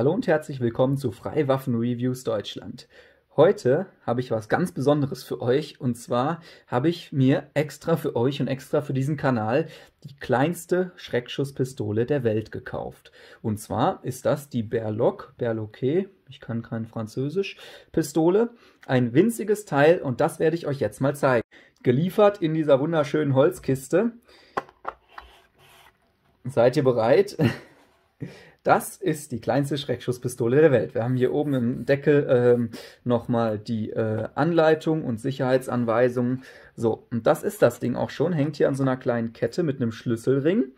Hallo und herzlich willkommen zu Freiwaffen Reviews Deutschland. Heute habe ich was ganz Besonderes für euch und zwar habe ich mir extra für euch und extra für diesen Kanal die kleinste Schreckschusspistole der Welt gekauft. Und zwar ist das die Berlock, Berloquet, ich kann kein Französisch, Pistole. Ein winziges Teil und das werde ich euch jetzt mal zeigen. Geliefert in dieser wunderschönen Holzkiste. Seid ihr bereit? Das ist die kleinste Schreckschusspistole der Welt. Wir haben hier oben im Deckel ähm, nochmal die äh, Anleitung und Sicherheitsanweisungen. So, und das ist das Ding auch schon. Hängt hier an so einer kleinen Kette mit einem Schlüsselring.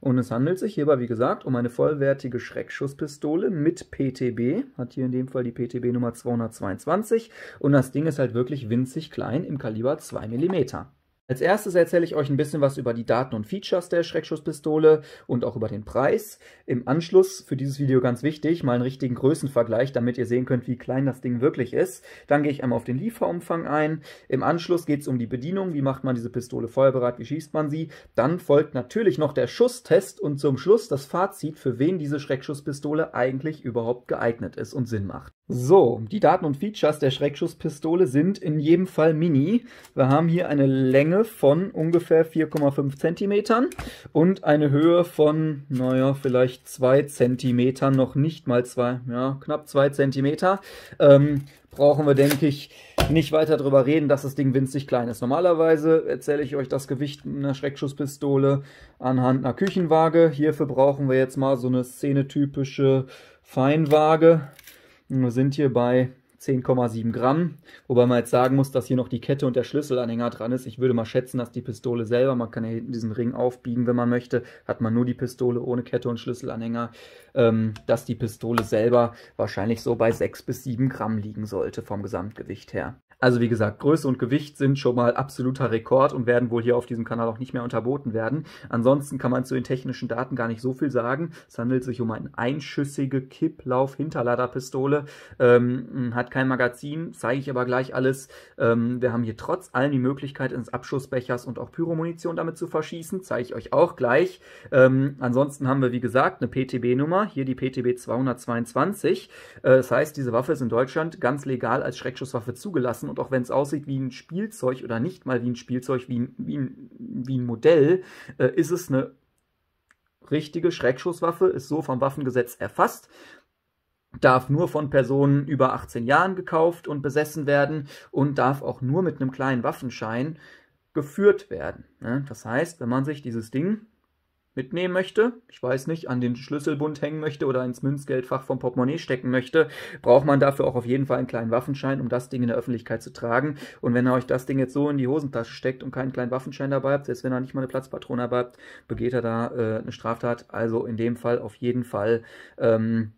Und es handelt sich hierbei, wie gesagt, um eine vollwertige Schreckschusspistole mit PTB. Hat hier in dem Fall die PTB Nummer 222. Und das Ding ist halt wirklich winzig klein im Kaliber 2 mm. Als erstes erzähle ich euch ein bisschen was über die Daten und Features der Schreckschusspistole und auch über den Preis. Im Anschluss für dieses Video ganz wichtig, mal einen richtigen Größenvergleich, damit ihr sehen könnt, wie klein das Ding wirklich ist. Dann gehe ich einmal auf den Lieferumfang ein. Im Anschluss geht es um die Bedienung, wie macht man diese Pistole feuerbereit, wie schießt man sie. Dann folgt natürlich noch der Schusstest und zum Schluss das Fazit, für wen diese Schreckschusspistole eigentlich überhaupt geeignet ist und Sinn macht. So, die Daten und Features der Schreckschusspistole sind in jedem Fall mini. Wir haben hier eine Länge von ungefähr 4,5 cm und eine Höhe von, naja, vielleicht 2 cm, noch nicht mal 2, ja, knapp 2 cm. Ähm, brauchen wir, denke ich, nicht weiter darüber reden, dass das Ding winzig klein ist. Normalerweise erzähle ich euch das Gewicht einer Schreckschusspistole anhand einer Küchenwaage. Hierfür brauchen wir jetzt mal so eine szenetypische Feinwaage wir sind hier bei 10,7 Gramm, wobei man jetzt sagen muss, dass hier noch die Kette und der Schlüsselanhänger dran ist. Ich würde mal schätzen, dass die Pistole selber, man kann ja hinten diesen Ring aufbiegen, wenn man möchte, hat man nur die Pistole ohne Kette und Schlüsselanhänger, ähm, dass die Pistole selber wahrscheinlich so bei 6 bis 7 Gramm liegen sollte vom Gesamtgewicht her. Also wie gesagt, Größe und Gewicht sind schon mal absoluter Rekord und werden wohl hier auf diesem Kanal auch nicht mehr unterboten werden. Ansonsten kann man zu den technischen Daten gar nicht so viel sagen. Es handelt sich um eine einschüssige Kipplauf-Hinterladerpistole. Ähm, hat kein Magazin, zeige ich aber gleich alles. Ähm, wir haben hier trotz allem die Möglichkeit, ins Abschussbechers und auch Pyromunition damit zu verschießen. Zeige ich euch auch gleich. Ähm, ansonsten haben wir, wie gesagt, eine PTB-Nummer. Hier die PTB 222. Äh, das heißt, diese Waffe ist in Deutschland ganz legal als Schreckschusswaffe zugelassen lassen und auch wenn es aussieht wie ein Spielzeug oder nicht mal wie ein Spielzeug, wie ein, wie ein, wie ein Modell, äh, ist es eine richtige Schreckschusswaffe, ist so vom Waffengesetz erfasst darf nur von Personen über 18 Jahren gekauft und besessen werden und darf auch nur mit einem kleinen Waffenschein geführt werden. Ne? Das heißt, wenn man sich dieses Ding mitnehmen möchte, ich weiß nicht, an den Schlüsselbund hängen möchte oder ins Münzgeldfach vom Portemonnaie stecken möchte, braucht man dafür auch auf jeden Fall einen kleinen Waffenschein, um das Ding in der Öffentlichkeit zu tragen. Und wenn ihr euch das Ding jetzt so in die Hosentasche steckt und keinen kleinen Waffenschein dabei habt, selbst wenn ihr nicht mal eine Platzpatrone dabei habt, begeht er da äh, eine Straftat. Also in dem Fall auf jeden Fall ähm,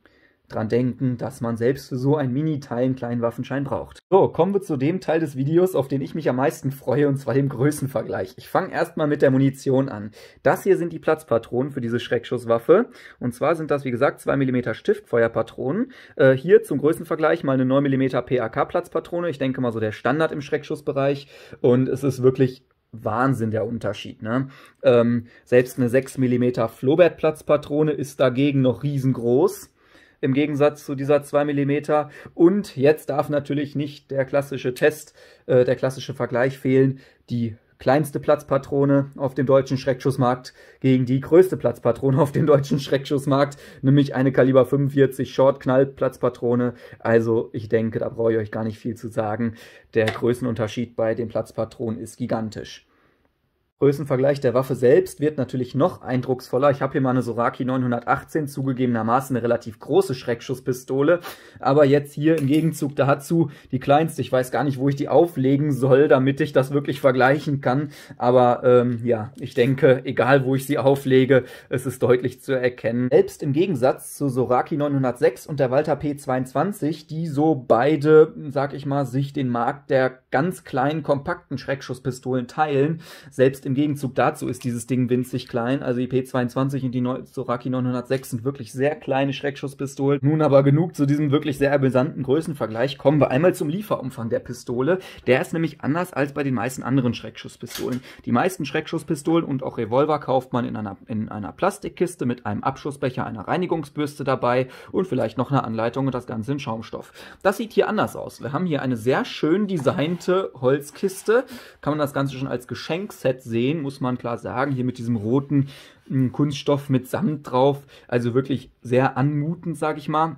dran denken, dass man selbst für so einen Mini-Teil einen kleinen Waffenschein braucht. So, kommen wir zu dem Teil des Videos, auf den ich mich am meisten freue, und zwar dem Größenvergleich. Ich fange erstmal mit der Munition an. Das hier sind die Platzpatronen für diese Schreckschusswaffe. Und zwar sind das, wie gesagt, 2 mm Stiftfeuerpatronen. Äh, hier zum Größenvergleich mal eine 9 mm PAK-Platzpatrone. Ich denke mal so der Standard im Schreckschussbereich. Und es ist wirklich Wahnsinn der Unterschied. Ne? Ähm, selbst eine 6 mm Flobert-Platzpatrone ist dagegen noch riesengroß im Gegensatz zu dieser 2 mm. Und jetzt darf natürlich nicht der klassische Test, äh, der klassische Vergleich fehlen, die kleinste Platzpatrone auf dem deutschen Schreckschussmarkt gegen die größte Platzpatrone auf dem deutschen Schreckschussmarkt, nämlich eine Kaliber 45 Short Knall Platzpatrone. Also, ich denke, da brauche ich euch gar nicht viel zu sagen. Der Größenunterschied bei den Platzpatronen ist gigantisch. Größenvergleich der Waffe selbst wird natürlich noch eindrucksvoller. Ich habe hier mal eine Soraki 918, zugegebenermaßen eine relativ große Schreckschusspistole, aber jetzt hier im Gegenzug dazu die kleinste. Ich weiß gar nicht, wo ich die auflegen soll, damit ich das wirklich vergleichen kann, aber ähm, ja, ich denke, egal wo ich sie auflege, es ist deutlich zu erkennen. Selbst im Gegensatz zur Soraki 906 und der Walter P22, die so beide, sag ich mal, sich den Markt der ganz kleinen, kompakten Schreckschusspistolen teilen, selbst im Gegenzug dazu ist dieses Ding winzig klein. Also die P22 und die Soraki 906 sind wirklich sehr kleine Schreckschusspistolen. Nun aber genug zu diesem wirklich sehr amüsanten Größenvergleich. Kommen wir einmal zum Lieferumfang der Pistole. Der ist nämlich anders als bei den meisten anderen Schreckschusspistolen. Die meisten Schreckschusspistolen und auch Revolver kauft man in einer, in einer Plastikkiste mit einem Abschussbecher, einer Reinigungsbürste dabei und vielleicht noch eine Anleitung und das Ganze in Schaumstoff. Das sieht hier anders aus. Wir haben hier eine sehr schön designte Holzkiste. Kann man das Ganze schon als Geschenkset sehen sehen, muss man klar sagen, hier mit diesem roten mm, Kunststoff mit Samt drauf, also wirklich sehr anmutend, sage ich mal.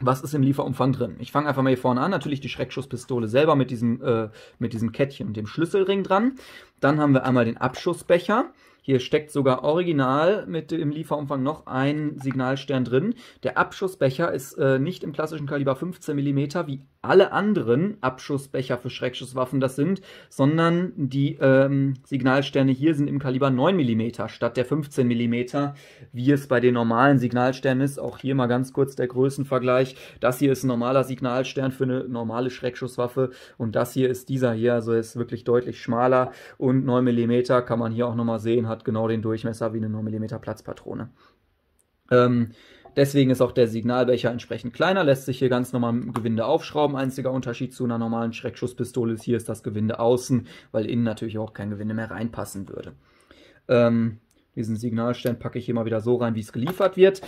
Was ist im Lieferumfang drin? Ich fange einfach mal hier vorne an. Natürlich die Schreckschusspistole selber mit diesem, äh, mit diesem Kettchen und dem Schlüsselring dran. Dann haben wir einmal den Abschussbecher. Hier steckt sogar original mit dem Lieferumfang noch ein Signalstern drin. Der Abschussbecher ist äh, nicht im klassischen Kaliber 15 mm wie alle anderen Abschussbecher für Schreckschusswaffen das sind, sondern die ähm, Signalsterne hier sind im Kaliber 9 mm statt der 15 mm, wie es bei den normalen Signalsternen ist. Auch hier mal ganz kurz der Größenvergleich. Das hier ist ein normaler Signalstern für eine normale Schreckschusswaffe und das hier ist dieser hier, also ist wirklich deutlich schmaler und 9 mm kann man hier auch nochmal sehen, hat genau den Durchmesser wie eine 9 mm Platzpatrone. Ähm, deswegen ist auch der Signalbecher entsprechend kleiner, lässt sich hier ganz normal mit dem Gewinde aufschrauben. Einziger Unterschied zu einer normalen Schreckschusspistole ist, hier ist das Gewinde außen, weil innen natürlich auch kein Gewinde mehr reinpassen würde. Ähm, diesen Signalstern packe ich hier mal wieder so rein, wie es geliefert wird.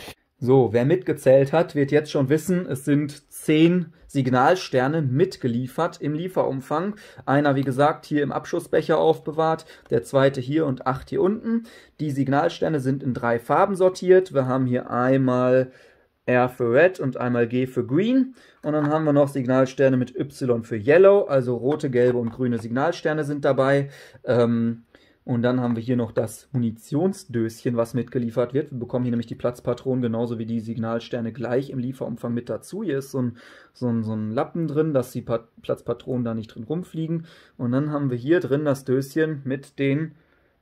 So, wer mitgezählt hat, wird jetzt schon wissen, es sind zehn Signalsterne mitgeliefert im Lieferumfang. Einer, wie gesagt, hier im Abschussbecher aufbewahrt, der zweite hier und acht hier unten. Die Signalsterne sind in drei Farben sortiert. Wir haben hier einmal R für Red und einmal G für Green. Und dann haben wir noch Signalsterne mit Y für Yellow, also rote, gelbe und grüne Signalsterne sind dabei. Ähm, und dann haben wir hier noch das Munitionsdöschen, was mitgeliefert wird. Wir bekommen hier nämlich die Platzpatronen genauso wie die Signalsterne gleich im Lieferumfang mit dazu. Hier ist so ein, so ein, so ein Lappen drin, dass die Platzpatronen da nicht drin rumfliegen. Und dann haben wir hier drin das Döschen mit den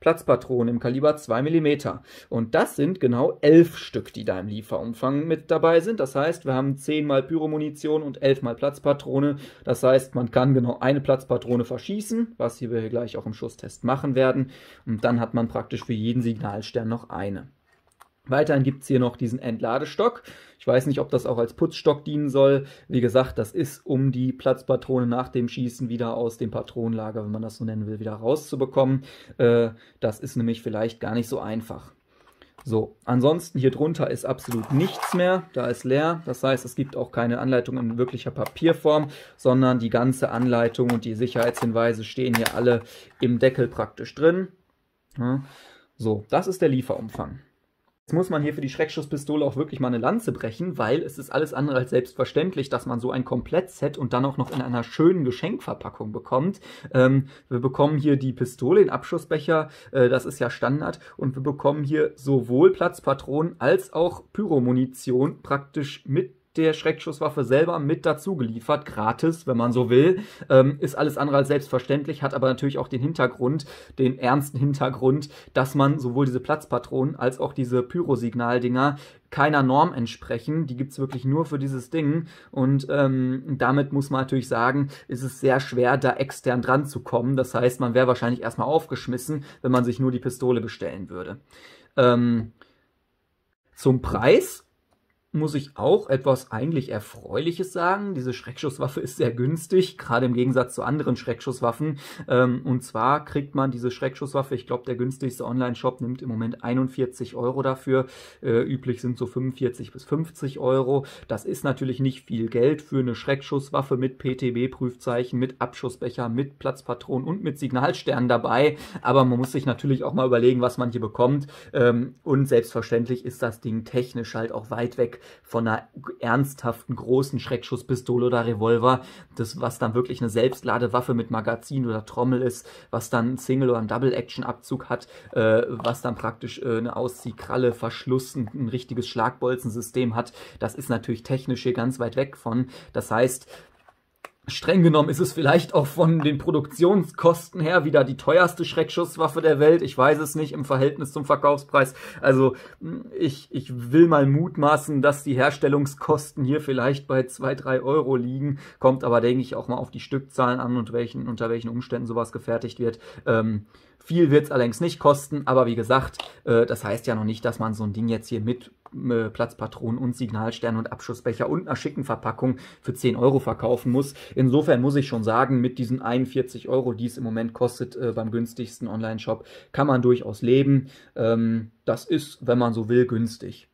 Platzpatronen im Kaliber 2 mm. Und das sind genau 11 Stück, die da im Lieferumfang mit dabei sind. Das heißt, wir haben 10 mal Pyromunition und 11 mal Platzpatrone. Das heißt, man kann genau eine Platzpatrone verschießen, was wir hier gleich auch im Schusstest machen werden. Und dann hat man praktisch für jeden Signalstern noch eine. Weiterhin gibt es hier noch diesen Entladestock. Ich weiß nicht, ob das auch als Putzstock dienen soll. Wie gesagt, das ist, um die Platzpatrone nach dem Schießen wieder aus dem Patronenlager, wenn man das so nennen will, wieder rauszubekommen. Äh, das ist nämlich vielleicht gar nicht so einfach. So, ansonsten hier drunter ist absolut nichts mehr, da ist leer. Das heißt, es gibt auch keine Anleitung in wirklicher Papierform, sondern die ganze Anleitung und die Sicherheitshinweise stehen hier alle im Deckel praktisch drin. Ja. So, das ist der Lieferumfang. Jetzt muss man hier für die Schreckschusspistole auch wirklich mal eine Lanze brechen, weil es ist alles andere als selbstverständlich, dass man so ein Komplettset und dann auch noch in einer schönen Geschenkverpackung bekommt. Ähm, wir bekommen hier die Pistole, den Abschussbecher, äh, das ist ja Standard, und wir bekommen hier sowohl Platzpatronen als auch Pyromunition praktisch mit der Schreckschusswaffe selber mit dazu geliefert, gratis, wenn man so will. Ähm, ist alles andere als selbstverständlich, hat aber natürlich auch den Hintergrund, den ernsten Hintergrund, dass man sowohl diese Platzpatronen als auch diese Pyrosignaldinger keiner Norm entsprechen. Die gibt's wirklich nur für dieses Ding. Und ähm, damit muss man natürlich sagen, ist es sehr schwer, da extern dran zu kommen. Das heißt, man wäre wahrscheinlich erstmal aufgeschmissen, wenn man sich nur die Pistole bestellen würde. Ähm, zum Preis muss ich auch etwas eigentlich Erfreuliches sagen. Diese Schreckschusswaffe ist sehr günstig, gerade im Gegensatz zu anderen Schreckschusswaffen. Ähm, und zwar kriegt man diese Schreckschusswaffe, ich glaube, der günstigste Online-Shop nimmt im Moment 41 Euro dafür. Äh, üblich sind so 45 bis 50 Euro. Das ist natürlich nicht viel Geld für eine Schreckschusswaffe mit PTB-Prüfzeichen, mit Abschussbecher, mit Platzpatronen und mit Signalstern dabei. Aber man muss sich natürlich auch mal überlegen, was man hier bekommt. Ähm, und selbstverständlich ist das Ding technisch halt auch weit weg von einer ernsthaften großen Schreckschusspistole oder Revolver, das was dann wirklich eine Selbstladewaffe mit Magazin oder Trommel ist, was dann einen Single oder einen Double-Action-Abzug hat, äh, was dann praktisch äh, eine Ausziehkralle, Verschluss, ein, ein richtiges Schlagbolzensystem hat. Das ist natürlich technisch hier ganz weit weg von. Das heißt, Streng genommen ist es vielleicht auch von den Produktionskosten her wieder die teuerste Schreckschusswaffe der Welt. Ich weiß es nicht im Verhältnis zum Verkaufspreis. Also hm, ich, ich will mal mutmaßen, dass die Herstellungskosten hier vielleicht bei zwei drei Euro liegen. Kommt aber, denke ich, auch mal auf die Stückzahlen an und welchen, unter welchen Umständen sowas gefertigt wird. Ähm, viel wird es allerdings nicht kosten, aber wie gesagt, äh, das heißt ja noch nicht, dass man so ein Ding jetzt hier mit äh, Platzpatronen und Signalstern und Abschussbecher und einer schicken Verpackung für 10 Euro verkaufen muss. Insofern muss ich schon sagen, mit diesen 41 Euro, die es im Moment kostet äh, beim günstigsten Online-Shop, kann man durchaus leben. Ähm, das ist, wenn man so will, günstig.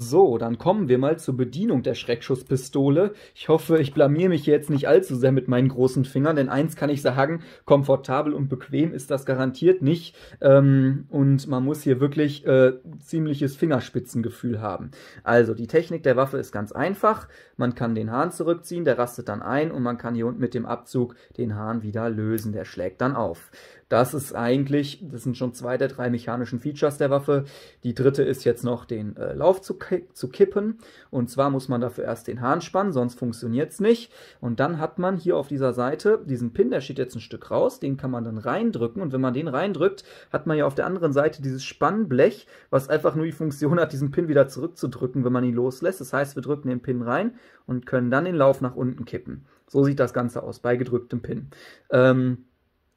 So, dann kommen wir mal zur Bedienung der Schreckschusspistole. Ich hoffe, ich blamier mich jetzt nicht allzu sehr mit meinen großen Fingern, denn eins kann ich sagen, komfortabel und bequem ist das garantiert nicht. Ähm, und man muss hier wirklich äh, ziemliches Fingerspitzengefühl haben. Also, die Technik der Waffe ist ganz einfach. Man kann den Hahn zurückziehen, der rastet dann ein und man kann hier unten mit dem Abzug den Hahn wieder lösen, der schlägt dann auf. Das ist eigentlich, das sind schon zwei der drei mechanischen Features der Waffe. Die dritte ist jetzt noch den äh, Lauf zu, zu kippen. Und zwar muss man dafür erst den Hahn spannen, sonst funktioniert es nicht. Und dann hat man hier auf dieser Seite diesen Pin, der steht jetzt ein Stück raus, den kann man dann reindrücken. Und wenn man den reindrückt, hat man ja auf der anderen Seite dieses Spannblech, was einfach nur die Funktion hat, diesen Pin wieder zurückzudrücken, wenn man ihn loslässt. Das heißt, wir drücken den Pin rein und können dann den Lauf nach unten kippen. So sieht das Ganze aus bei gedrücktem Pin. Ähm,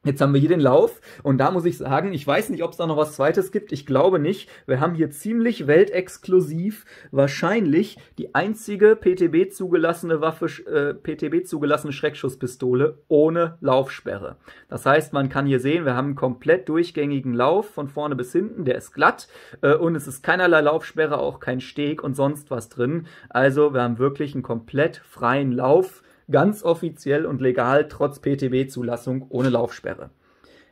Jetzt haben wir hier den Lauf und da muss ich sagen, ich weiß nicht, ob es da noch was Zweites gibt. Ich glaube nicht. Wir haben hier ziemlich weltexklusiv wahrscheinlich die einzige PTB zugelassene Waffe, äh, PTB zugelassene Schreckschusspistole ohne Laufsperre. Das heißt, man kann hier sehen, wir haben einen komplett durchgängigen Lauf von vorne bis hinten. Der ist glatt äh, und es ist keinerlei Laufsperre, auch kein Steg und sonst was drin. Also wir haben wirklich einen komplett freien Lauf ganz offiziell und legal trotz ptw zulassung ohne Laufsperre.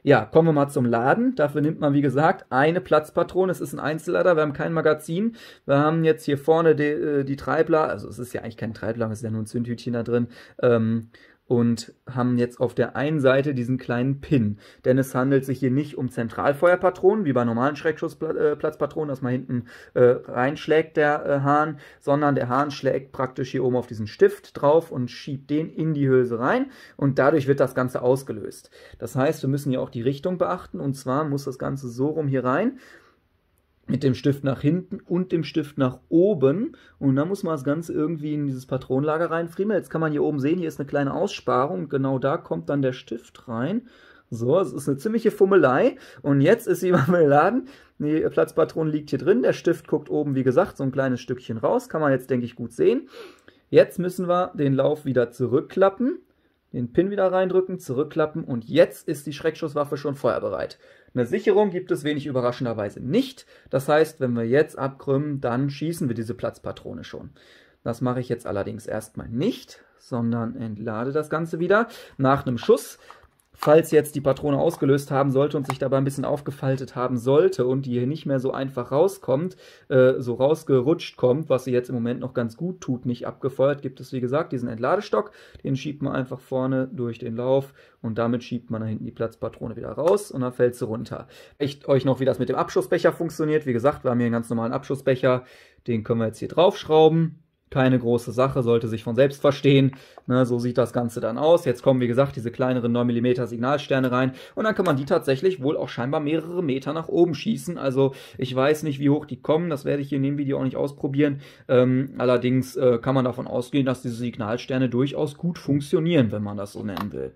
Ja, kommen wir mal zum Laden. Dafür nimmt man, wie gesagt, eine Platzpatrone. Es ist ein Einzellader, wir haben kein Magazin. Wir haben jetzt hier vorne die, äh, die Treibler. Also es ist ja eigentlich kein Treibler, es ist ja nur ein Zündhütchen da drin. Ähm, und haben jetzt auf der einen Seite diesen kleinen Pin. Denn es handelt sich hier nicht um Zentralfeuerpatronen, wie bei normalen Schreckschussplatzpatronen, dass man hinten äh, reinschlägt, der äh, Hahn, sondern der Hahn schlägt praktisch hier oben auf diesen Stift drauf und schiebt den in die Hülse rein und dadurch wird das Ganze ausgelöst. Das heißt, wir müssen hier auch die Richtung beachten und zwar muss das Ganze so rum hier rein mit dem Stift nach hinten und dem Stift nach oben. Und dann muss man das Ganze irgendwie in dieses Patronenlager reinfriemeln. Jetzt kann man hier oben sehen, hier ist eine kleine Aussparung. Und genau da kommt dann der Stift rein. So, es ist eine ziemliche Fummelei. Und jetzt ist sie mal Laden. Die Platzpatrone liegt hier drin. Der Stift guckt oben, wie gesagt, so ein kleines Stückchen raus. Kann man jetzt, denke ich, gut sehen. Jetzt müssen wir den Lauf wieder zurückklappen. Den Pin wieder reindrücken, zurückklappen. Und jetzt ist die Schreckschusswaffe schon feuerbereit. Eine Sicherung gibt es wenig überraschenderweise nicht. Das heißt, wenn wir jetzt abkrümmen, dann schießen wir diese Platzpatrone schon. Das mache ich jetzt allerdings erstmal nicht, sondern entlade das Ganze wieder nach einem Schuss falls jetzt die Patrone ausgelöst haben sollte und sich dabei ein bisschen aufgefaltet haben sollte und die hier nicht mehr so einfach rauskommt, äh, so rausgerutscht kommt, was sie jetzt im Moment noch ganz gut tut, nicht abgefeuert, gibt es wie gesagt diesen Entladestock, den schiebt man einfach vorne durch den Lauf und damit schiebt man da hinten die Platzpatrone wieder raus und dann fällt sie runter. Echt euch noch, wie das mit dem Abschussbecher funktioniert. Wie gesagt, wir haben hier einen ganz normalen Abschussbecher, den können wir jetzt hier draufschrauben keine große Sache, sollte sich von selbst verstehen. Ne, so sieht das Ganze dann aus. Jetzt kommen, wie gesagt, diese kleineren 9 mm Signalsterne rein und dann kann man die tatsächlich wohl auch scheinbar mehrere Meter nach oben schießen. Also ich weiß nicht, wie hoch die kommen, das werde ich hier in dem Video auch nicht ausprobieren. Ähm, allerdings äh, kann man davon ausgehen, dass diese Signalsterne durchaus gut funktionieren, wenn man das so nennen will.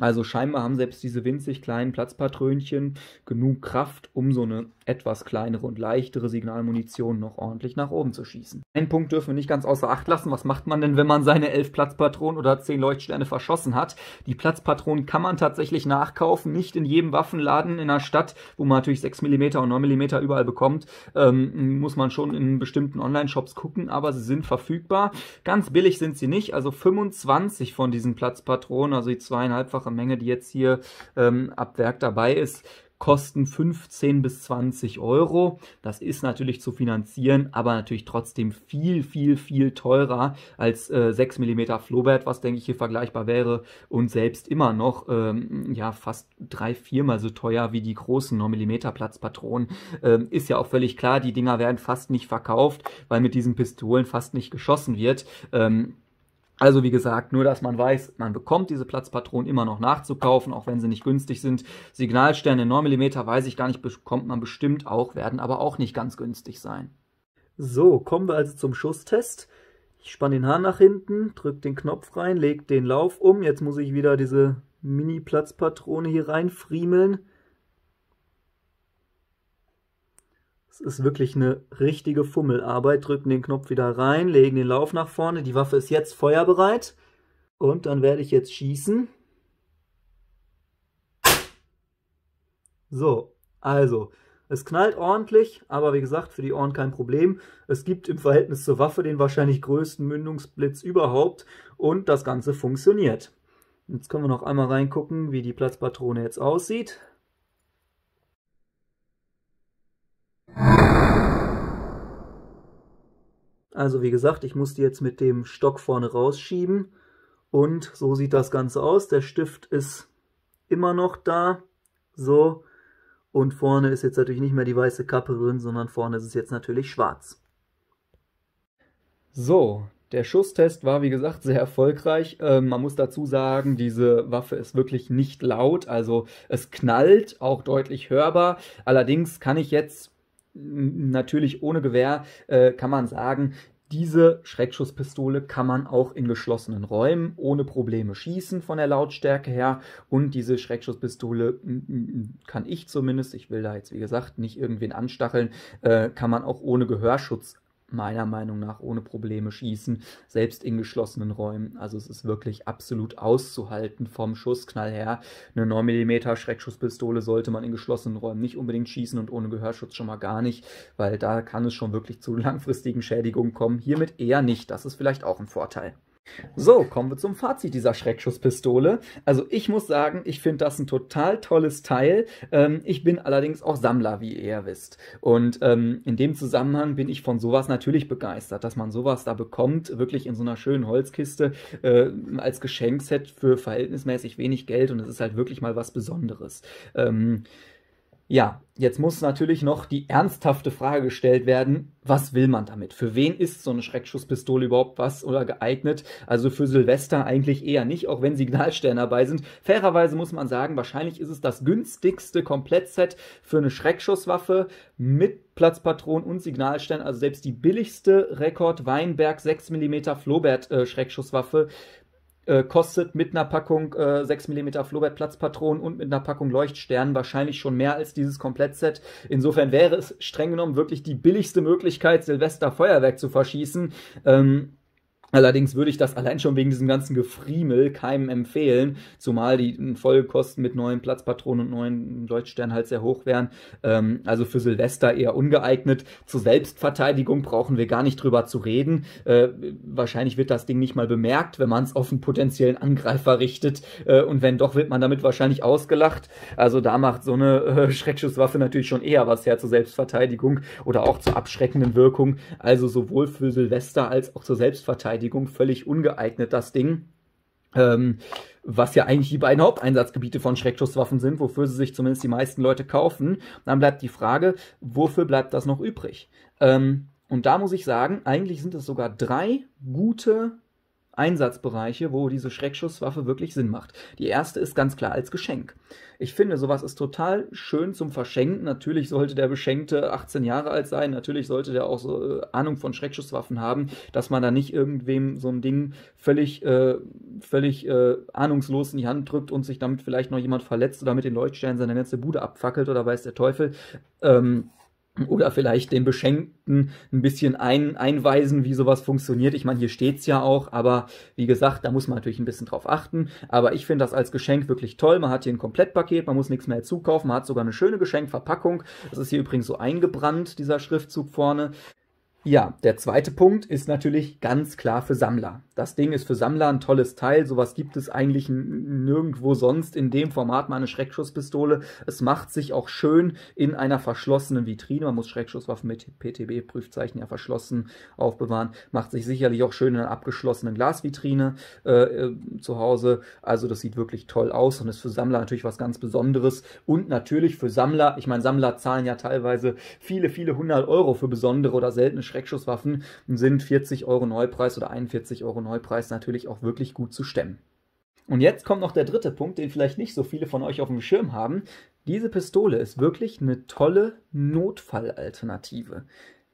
Also scheinbar haben selbst diese winzig kleinen Platzpatrönchen genug Kraft, um so eine etwas kleinere und leichtere Signalmunition noch ordentlich nach oben zu schießen. Einen Punkt dürfen wir nicht ganz außer Acht lassen. Was macht man denn, wenn man seine elf Platzpatronen oder zehn Leuchtsterne verschossen hat? Die Platzpatronen kann man tatsächlich nachkaufen, nicht in jedem Waffenladen in der Stadt, wo man natürlich 6 mm und 9 mm überall bekommt. Ähm, muss man schon in bestimmten Online-Shops gucken, aber sie sind verfügbar. Ganz billig sind sie nicht, also 25 von diesen Platzpatronen, also die zweieinhalbfache Menge, die jetzt hier ähm, ab Werk dabei ist, kosten 15 bis 20 Euro. Das ist natürlich zu finanzieren, aber natürlich trotzdem viel, viel, viel teurer als äh, 6 mm Flobert, was denke ich hier vergleichbar wäre und selbst immer noch ähm, ja fast drei, viermal so teuer wie die großen 9 mm Platzpatronen. Ähm, ist ja auch völlig klar, die Dinger werden fast nicht verkauft, weil mit diesen Pistolen fast nicht geschossen wird. Ähm, also wie gesagt, nur dass man weiß, man bekommt diese Platzpatronen immer noch nachzukaufen, auch wenn sie nicht günstig sind. Signalsterne 9 mm weiß ich gar nicht, bekommt man bestimmt auch, werden aber auch nicht ganz günstig sein. So, kommen wir also zum Schusstest. Ich spanne den Hahn nach hinten, drücke den Knopf rein, lege den Lauf um. Jetzt muss ich wieder diese Mini-Platzpatrone hier reinfriemeln. Es ist wirklich eine richtige Fummelarbeit. Drücken den Knopf wieder rein, legen den Lauf nach vorne. Die Waffe ist jetzt feuerbereit. Und dann werde ich jetzt schießen. So, also, es knallt ordentlich, aber wie gesagt, für die Ohren kein Problem. Es gibt im Verhältnis zur Waffe den wahrscheinlich größten Mündungsblitz überhaupt und das Ganze funktioniert. Jetzt können wir noch einmal reingucken, wie die Platzpatrone jetzt aussieht. Also wie gesagt, ich muss die jetzt mit dem Stock vorne rausschieben. Und so sieht das Ganze aus. Der Stift ist immer noch da. So. Und vorne ist jetzt natürlich nicht mehr die weiße Kappe drin, sondern vorne ist es jetzt natürlich schwarz. So, der Schusstest war wie gesagt sehr erfolgreich. Ähm, man muss dazu sagen, diese Waffe ist wirklich nicht laut, also es knallt, auch deutlich hörbar. Allerdings kann ich jetzt natürlich ohne Gewehr äh, kann man sagen, diese Schreckschusspistole kann man auch in geschlossenen Räumen ohne Probleme schießen von der Lautstärke her. Und diese Schreckschusspistole kann ich zumindest, ich will da jetzt wie gesagt nicht irgendwen anstacheln, äh, kann man auch ohne Gehörschutz meiner Meinung nach ohne Probleme schießen, selbst in geschlossenen Räumen. Also es ist wirklich absolut auszuhalten vom Schussknall her. Eine 9 mm Schreckschusspistole sollte man in geschlossenen Räumen nicht unbedingt schießen und ohne Gehörschutz schon mal gar nicht, weil da kann es schon wirklich zu langfristigen Schädigungen kommen. Hiermit eher nicht, das ist vielleicht auch ein Vorteil. So, kommen wir zum Fazit dieser Schreckschusspistole. Also ich muss sagen, ich finde das ein total tolles Teil. Ähm, ich bin allerdings auch Sammler, wie ihr wisst. Und ähm, in dem Zusammenhang bin ich von sowas natürlich begeistert, dass man sowas da bekommt, wirklich in so einer schönen Holzkiste äh, als Geschenkset für verhältnismäßig wenig Geld. Und es ist halt wirklich mal was Besonderes. Ähm, ja, jetzt muss natürlich noch die ernsthafte Frage gestellt werden, was will man damit? Für wen ist so eine Schreckschusspistole überhaupt was oder geeignet? Also für Silvester eigentlich eher nicht, auch wenn Signalsterne dabei sind. Fairerweise muss man sagen, wahrscheinlich ist es das günstigste Komplettset für eine Schreckschusswaffe mit Platzpatronen und Signalstern. Also selbst die billigste Rekord Weinberg 6 mm Flobert äh, Schreckschusswaffe äh, kostet mit einer Packung äh, 6 mm Flohbettplatzpatronen und mit einer Packung Leuchtsternen wahrscheinlich schon mehr als dieses Komplettset. Insofern wäre es streng genommen wirklich die billigste Möglichkeit, Silvester Feuerwerk zu verschießen. Ähm, Allerdings würde ich das allein schon wegen diesem ganzen Gefriemel keinem empfehlen, zumal die Folgekosten mit neuen Platzpatronen und neuen Deutschstern halt sehr hoch wären. Ähm, also für Silvester eher ungeeignet. Zur Selbstverteidigung brauchen wir gar nicht drüber zu reden. Äh, wahrscheinlich wird das Ding nicht mal bemerkt, wenn man es auf einen potenziellen Angreifer richtet. Äh, und wenn doch, wird man damit wahrscheinlich ausgelacht. Also da macht so eine äh, Schreckschusswaffe natürlich schon eher was her zur Selbstverteidigung oder auch zur abschreckenden Wirkung. Also sowohl für Silvester als auch zur Selbstverteidigung Verteidigung völlig ungeeignet, das Ding. Ähm, was ja eigentlich die beiden Haupteinsatzgebiete von Schreckschusswaffen sind, wofür sie sich zumindest die meisten Leute kaufen. Dann bleibt die Frage, wofür bleibt das noch übrig? Ähm, und da muss ich sagen, eigentlich sind es sogar drei gute Einsatzbereiche, wo diese Schreckschusswaffe wirklich Sinn macht. Die erste ist ganz klar als Geschenk. Ich finde, sowas ist total schön zum Verschenken. Natürlich sollte der Beschenkte 18 Jahre alt sein, natürlich sollte der auch so äh, Ahnung von Schreckschusswaffen haben, dass man da nicht irgendwem so ein Ding völlig, äh, völlig äh, ahnungslos in die Hand drückt und sich damit vielleicht noch jemand verletzt oder mit den Leuchtstern seine letzte Bude abfackelt oder weiß der Teufel. Ähm, Mhm. oder vielleicht den Beschenkten ein bisschen ein, einweisen, wie sowas funktioniert. Ich meine, hier steht's ja auch, aber wie gesagt, da muss man natürlich ein bisschen drauf achten. Aber ich finde das als Geschenk wirklich toll. Man hat hier ein Komplettpaket, man muss nichts mehr zukaufen, man hat sogar eine schöne Geschenkverpackung. Das ist hier übrigens so eingebrannt, dieser Schriftzug vorne. Ja, der zweite Punkt ist natürlich ganz klar für Sammler. Das Ding ist für Sammler ein tolles Teil. Sowas gibt es eigentlich nirgendwo sonst in dem Format mal eine Schreckschusspistole. Es macht sich auch schön in einer verschlossenen Vitrine. Man muss Schreckschusswaffen mit PTB-Prüfzeichen ja verschlossen aufbewahren. Macht sich sicherlich auch schön in einer abgeschlossenen Glasvitrine äh, äh, zu Hause. Also das sieht wirklich toll aus und ist für Sammler natürlich was ganz Besonderes. Und natürlich für Sammler, ich meine, Sammler zahlen ja teilweise viele, viele hundert Euro für besondere oder seltene Schreckschusswaffen. Schreckschusswaffen sind 40 Euro Neupreis oder 41 Euro Neupreis natürlich auch wirklich gut zu stemmen. Und jetzt kommt noch der dritte Punkt, den vielleicht nicht so viele von euch auf dem Schirm haben. Diese Pistole ist wirklich eine tolle Notfallalternative.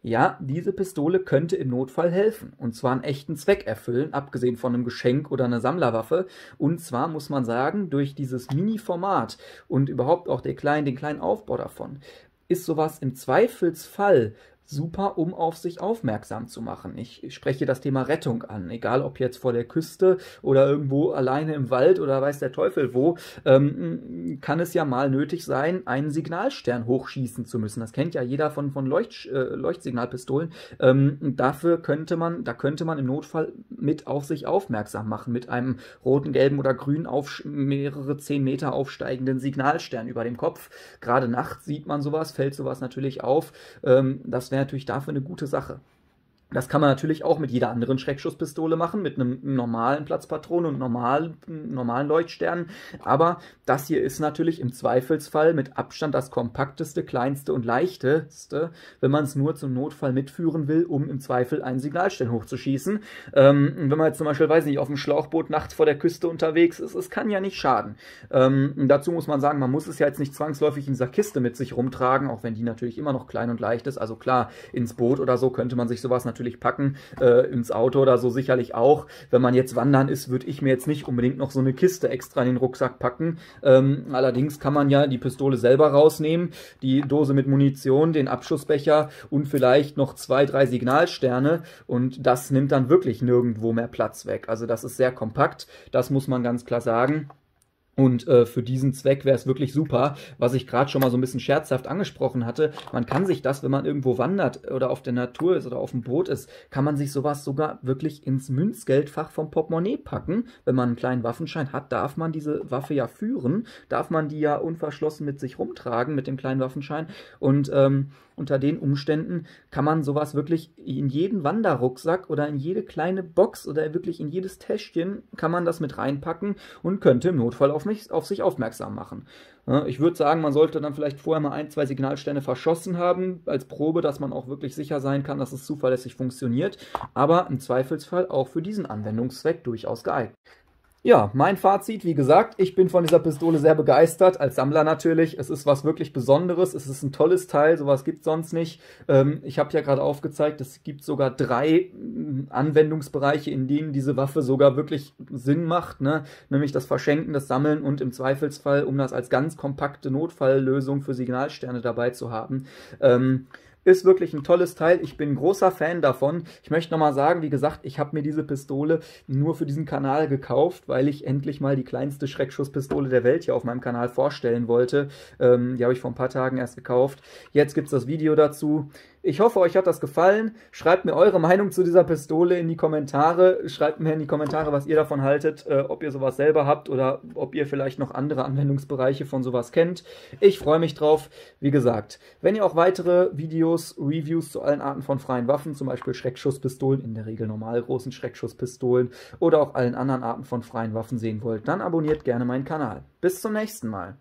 Ja, diese Pistole könnte im Notfall helfen. Und zwar einen echten Zweck erfüllen, abgesehen von einem Geschenk oder einer Sammlerwaffe. Und zwar muss man sagen, durch dieses Mini-Format und überhaupt auch den kleinen, den kleinen Aufbau davon, ist sowas im Zweifelsfall super, um auf sich aufmerksam zu machen. Ich spreche das Thema Rettung an, egal ob jetzt vor der Küste oder irgendwo alleine im Wald oder weiß der Teufel wo, ähm, kann es ja mal nötig sein, einen Signalstern hochschießen zu müssen. Das kennt ja jeder von, von Leucht, äh, Leuchtsignalpistolen. Ähm, dafür könnte man, da könnte man im Notfall mit auf sich aufmerksam machen, mit einem roten, gelben oder grünen auf mehrere zehn Meter aufsteigenden Signalstern über dem Kopf. Gerade nachts sieht man sowas, fällt sowas natürlich auf. Ähm, das wäre natürlich dafür eine gute Sache. Das kann man natürlich auch mit jeder anderen Schreckschusspistole machen, mit einem normalen Platzpatron und normalen, normalen Leuchtsternen. Aber das hier ist natürlich im Zweifelsfall mit Abstand das kompakteste, kleinste und leichteste, wenn man es nur zum Notfall mitführen will, um im Zweifel einen Signalstern hochzuschießen. Ähm, wenn man jetzt zum Beispiel, weiß nicht, auf dem Schlauchboot nachts vor der Küste unterwegs ist, es kann ja nicht schaden. Ähm, dazu muss man sagen, man muss es ja jetzt nicht zwangsläufig in dieser Kiste mit sich rumtragen, auch wenn die natürlich immer noch klein und leicht ist. Also klar, ins Boot oder so könnte man sich sowas natürlich natürlich packen, äh, ins Auto oder so sicherlich auch. Wenn man jetzt wandern ist, würde ich mir jetzt nicht unbedingt noch so eine Kiste extra in den Rucksack packen. Ähm, allerdings kann man ja die Pistole selber rausnehmen, die Dose mit Munition, den Abschussbecher und vielleicht noch zwei, drei Signalsterne und das nimmt dann wirklich nirgendwo mehr Platz weg. Also das ist sehr kompakt, das muss man ganz klar sagen. Und äh, für diesen Zweck wäre es wirklich super, was ich gerade schon mal so ein bisschen scherzhaft angesprochen hatte. Man kann sich das, wenn man irgendwo wandert oder auf der Natur ist oder auf dem Boot ist, kann man sich sowas sogar wirklich ins Münzgeldfach vom Portemonnaie packen. Wenn man einen kleinen Waffenschein hat, darf man diese Waffe ja führen, darf man die ja unverschlossen mit sich rumtragen, mit dem kleinen Waffenschein. Und ähm, unter den Umständen kann man sowas wirklich in jeden Wanderrucksack oder in jede kleine Box oder wirklich in jedes Täschchen kann man das mit reinpacken und könnte im Notfall auf, mich, auf sich aufmerksam machen. Ich würde sagen, man sollte dann vielleicht vorher mal ein, zwei Signalstände verschossen haben, als Probe, dass man auch wirklich sicher sein kann, dass es zuverlässig funktioniert, aber im Zweifelsfall auch für diesen Anwendungszweck durchaus geeignet. Ja, mein Fazit, wie gesagt, ich bin von dieser Pistole sehr begeistert, als Sammler natürlich. Es ist was wirklich Besonderes, es ist ein tolles Teil, sowas gibt es sonst nicht. Ähm, ich habe ja gerade aufgezeigt, es gibt sogar drei hm, Anwendungsbereiche, in denen diese Waffe sogar wirklich Sinn macht, ne? nämlich das Verschenken, das Sammeln und im Zweifelsfall, um das als ganz kompakte Notfalllösung für Signalsterne dabei zu haben. Ähm, ist wirklich ein tolles Teil. Ich bin großer Fan davon. Ich möchte nochmal sagen, wie gesagt, ich habe mir diese Pistole nur für diesen Kanal gekauft, weil ich endlich mal die kleinste Schreckschusspistole der Welt hier auf meinem Kanal vorstellen wollte. Ähm, die habe ich vor ein paar Tagen erst gekauft. Jetzt gibt es das Video dazu. Ich hoffe, euch hat das gefallen. Schreibt mir eure Meinung zu dieser Pistole in die Kommentare. Schreibt mir in die Kommentare, was ihr davon haltet, äh, ob ihr sowas selber habt oder ob ihr vielleicht noch andere Anwendungsbereiche von sowas kennt. Ich freue mich drauf. Wie gesagt, wenn ihr auch weitere Videos, Reviews zu allen Arten von freien Waffen, zum Beispiel Schreckschusspistolen, in der Regel normal großen Schreckschusspistolen oder auch allen anderen Arten von freien Waffen sehen wollt, dann abonniert gerne meinen Kanal. Bis zum nächsten Mal.